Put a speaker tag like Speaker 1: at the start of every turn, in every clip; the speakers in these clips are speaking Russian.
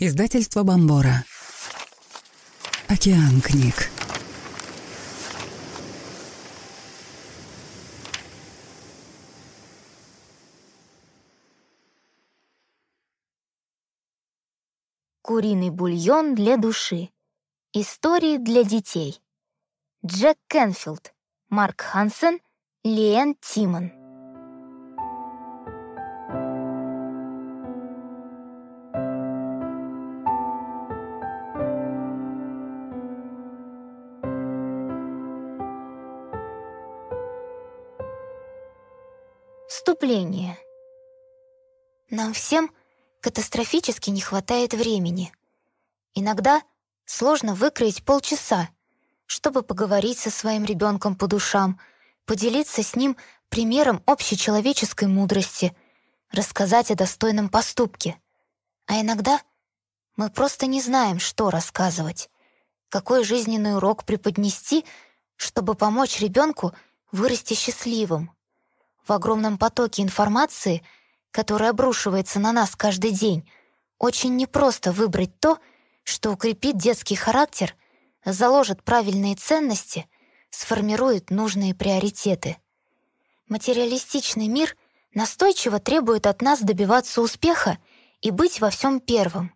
Speaker 1: Издательство Бомбора. Океан книг. Куриный бульон для души. Истории для детей. Джек Кенфилд, Марк Хансен, Лиэн Тимон. Вступление. Нам всем катастрофически не хватает времени. Иногда сложно выкроить полчаса, чтобы поговорить со своим ребенком по душам, поделиться с ним примером общечеловеческой мудрости, рассказать о достойном поступке. А иногда мы просто не знаем, что рассказывать, какой жизненный урок преподнести, чтобы помочь ребенку вырасти счастливым, в огромном потоке информации, которая обрушивается на нас каждый день, очень непросто выбрать то, что укрепит детский характер, заложит правильные ценности, сформирует нужные приоритеты. Материалистичный мир настойчиво требует от нас добиваться успеха и быть во всем первым.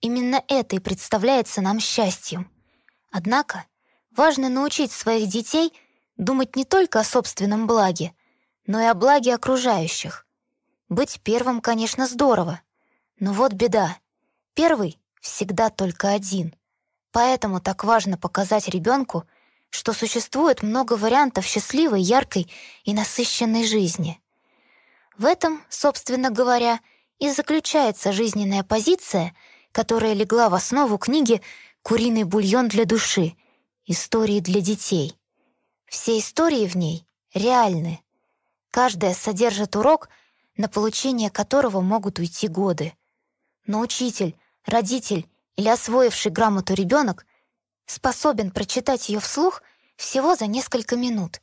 Speaker 1: Именно это и представляется нам счастьем. Однако важно научить своих детей думать не только о собственном благе, но и о благе окружающих. Быть первым, конечно, здорово, но вот беда. Первый всегда только один. Поэтому так важно показать ребенку, что существует много вариантов счастливой, яркой и насыщенной жизни. В этом, собственно говоря, и заключается жизненная позиция, которая легла в основу книги «Куриный бульон для души. Истории для детей». Все истории в ней реальны, Каждая содержит урок, на получение которого могут уйти годы. Но учитель, родитель или освоивший грамоту ребенок способен прочитать ее вслух всего за несколько минут.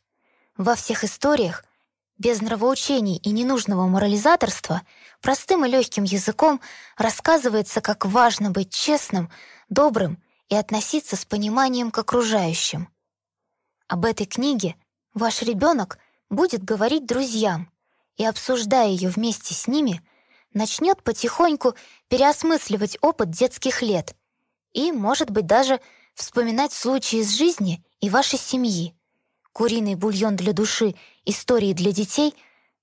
Speaker 1: Во всех историях, без нравоучений и ненужного морализаторства, простым и легким языком рассказывается, как важно быть честным, добрым и относиться с пониманием к окружающим. Об этой книге ваш ребенок будет говорить друзьям и, обсуждая ее вместе с ними, начнет потихоньку переосмысливать опыт детских лет и, может быть, даже вспоминать случаи из жизни и вашей семьи. Куриный бульон для души «Истории для детей»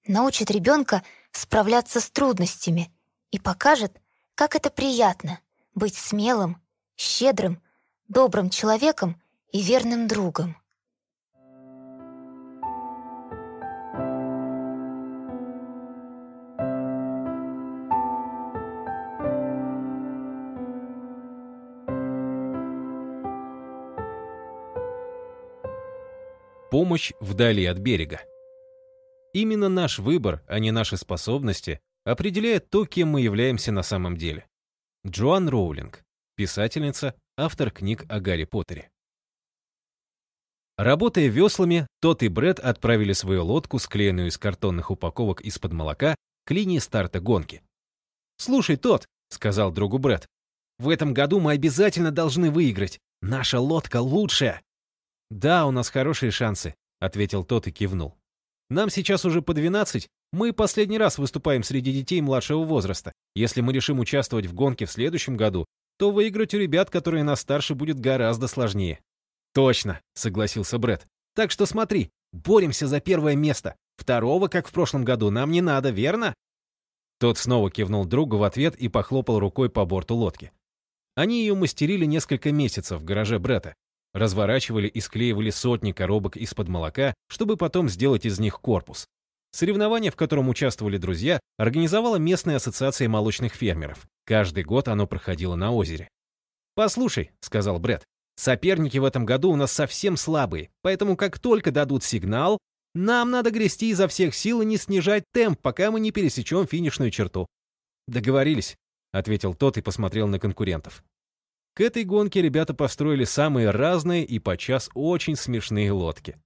Speaker 1: научит ребенка справляться с трудностями и покажет, как это приятно — быть смелым, щедрым, добрым человеком и верным другом.
Speaker 2: помощь вдали от берега. Именно наш выбор, а не наши способности, определяет то, кем мы являемся на самом деле. Джоан Роулинг, писательница, автор книг о Гарри Поттере. Работая веслами, тот и Бред отправили свою лодку, склеенную из картонных упаковок из-под молока, к линии старта гонки. «Слушай, тот, сказал другу Бред, — «в этом году мы обязательно должны выиграть. Наша лодка лучшая!» «Да, у нас хорошие шансы», — ответил тот и кивнул. «Нам сейчас уже по 12, мы последний раз выступаем среди детей младшего возраста. Если мы решим участвовать в гонке в следующем году, то выиграть у ребят, которые нас старше, будет гораздо сложнее». «Точно», — согласился Бред. «Так что смотри, боремся за первое место. Второго, как в прошлом году, нам не надо, верно?» Тот снова кивнул другу в ответ и похлопал рукой по борту лодки. Они ее мастерили несколько месяцев в гараже Брета, Разворачивали и склеивали сотни коробок из-под молока, чтобы потом сделать из них корпус. Соревнование, в котором участвовали друзья, организовала местная ассоциация молочных фермеров. Каждый год оно проходило на озере. «Послушай», — сказал Бред, — «соперники в этом году у нас совсем слабые, поэтому как только дадут сигнал, нам надо грести изо всех сил и не снижать темп, пока мы не пересечем финишную черту». «Договорились», — ответил тот и посмотрел на конкурентов. К этой гонке ребята построили самые разные и подчас очень смешные лодки.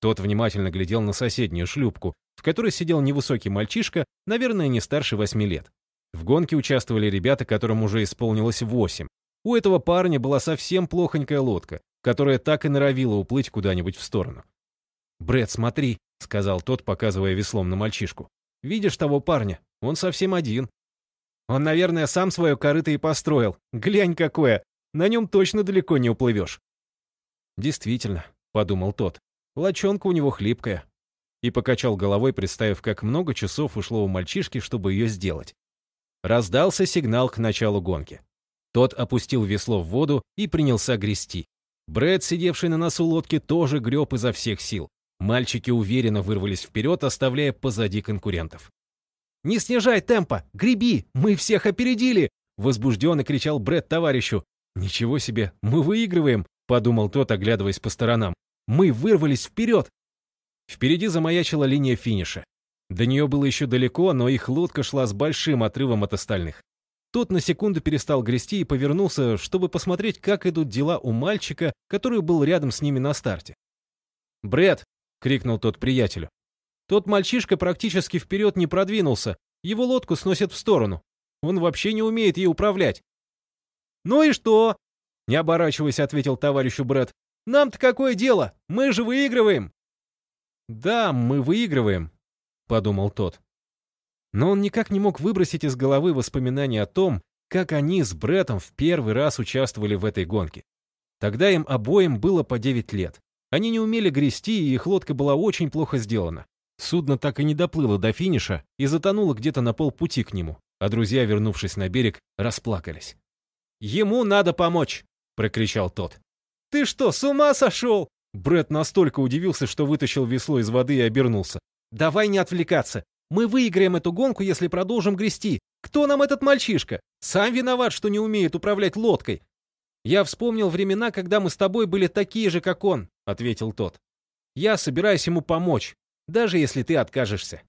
Speaker 2: Тот внимательно глядел на соседнюю шлюпку, в которой сидел невысокий мальчишка, наверное, не старше 8 лет. В гонке участвовали ребята, которым уже исполнилось 8. У этого парня была совсем плохонькая лодка, которая так и норовила уплыть куда-нибудь в сторону. «Брэд, смотри», — сказал тот, показывая веслом на мальчишку. «Видишь того парня? Он совсем один. Он, наверное, сам свое корыто и построил. Глянь какое! На нем точно далеко не уплывешь. Действительно, подумал тот. Лачонка у него хлипкая. И покачал головой, представив, как много часов ушло у мальчишки, чтобы ее сделать. Раздался сигнал к началу гонки. Тот опустил весло в воду и принялся грести. Брэд, сидевший на носу лодки, тоже греб изо всех сил. Мальчики уверенно вырвались вперед, оставляя позади конкурентов. «Не снижай темпа! Греби! Мы всех опередили!» Возбужденно кричал Бред товарищу. «Ничего себе! Мы выигрываем!» — подумал тот, оглядываясь по сторонам. «Мы вырвались вперед!» Впереди замаячила линия финиша. До нее было еще далеко, но их лодка шла с большим отрывом от остальных. Тот на секунду перестал грести и повернулся, чтобы посмотреть, как идут дела у мальчика, который был рядом с ними на старте. «Бред!» — крикнул тот приятелю. Тот мальчишка практически вперед не продвинулся, его лодку сносит в сторону. Он вообще не умеет ей управлять. «Ну и что?» — не оборачиваясь, ответил товарищу Брэд. «Нам-то какое дело? Мы же выигрываем!» «Да, мы выигрываем», — подумал тот. Но он никак не мог выбросить из головы воспоминания о том, как они с Бреттом в первый раз участвовали в этой гонке. Тогда им обоим было по 9 лет. Они не умели грести, и их лодка была очень плохо сделана. Судно так и не доплыло до финиша и затонуло где-то на полпути к нему, а друзья, вернувшись на берег, расплакались. «Ему надо помочь!» — прокричал тот. «Ты что, с ума сошел?» Бред настолько удивился, что вытащил весло из воды и обернулся. «Давай не отвлекаться. Мы выиграем эту гонку, если продолжим грести. Кто нам этот мальчишка? Сам виноват, что не умеет управлять лодкой». «Я вспомнил времена, когда мы с тобой были такие же, как он», — ответил тот. «Я собираюсь ему помочь даже если ты откажешься.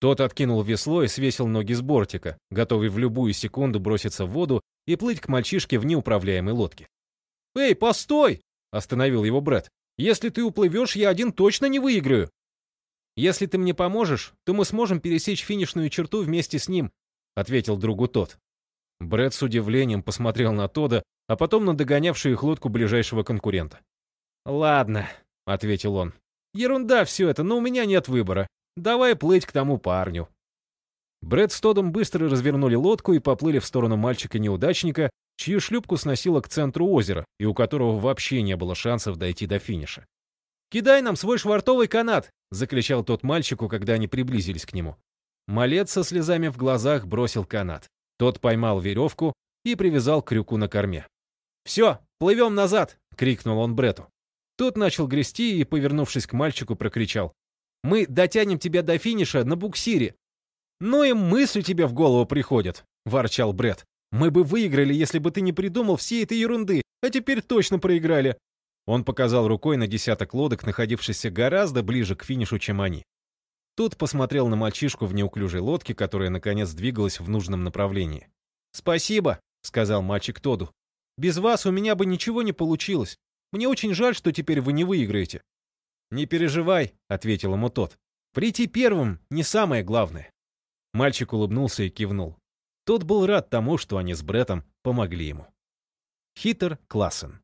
Speaker 2: Тот откинул весло и свесил ноги с бортика, готовый в любую секунду броситься в воду и плыть к мальчишке в неуправляемой лодке. «Эй, постой!» — остановил его брат. «Если ты уплывешь, я один точно не выиграю!» «Если ты мне поможешь, то мы сможем пересечь финишную черту вместе с ним», — ответил другу тот. Брэд с удивлением посмотрел на Тода, а потом на догонявшую их лодку ближайшего конкурента. «Ладно», — ответил он. Ерунда все это, но у меня нет выбора. Давай плыть к тому парню. Брэд с Тодом быстро развернули лодку и поплыли в сторону мальчика-неудачника, чью шлюпку сносило к центру озера и у которого вообще не было шансов дойти до финиша. «Кидай нам свой швартовый канат!» — закричал тот мальчику, когда они приблизились к нему. Малец со слезами в глазах бросил канат. Тот поймал веревку и привязал к крюку на корме. «Все, плывем назад!» — крикнул он Брету. Тот начал грести и, повернувшись к мальчику, прокричал. «Мы дотянем тебя до финиша на буксире!» «Ну и мысль тебе в голову приходит". ворчал Бред. «Мы бы выиграли, если бы ты не придумал всей этой ерунды, а теперь точно проиграли!» Он показал рукой на десяток лодок, находившихся гораздо ближе к финишу, чем они. Тот посмотрел на мальчишку в неуклюжей лодке, которая, наконец, двигалась в нужном направлении. «Спасибо», — сказал мальчик Тоду. «Без вас у меня бы ничего не получилось. Мне очень жаль, что теперь вы не выиграете». «Не переживай», — ответил ему тот. «Прийти первым — не самое главное». Мальчик улыбнулся и кивнул. Тот был рад тому, что они с Бреттом помогли ему. Хитер Классен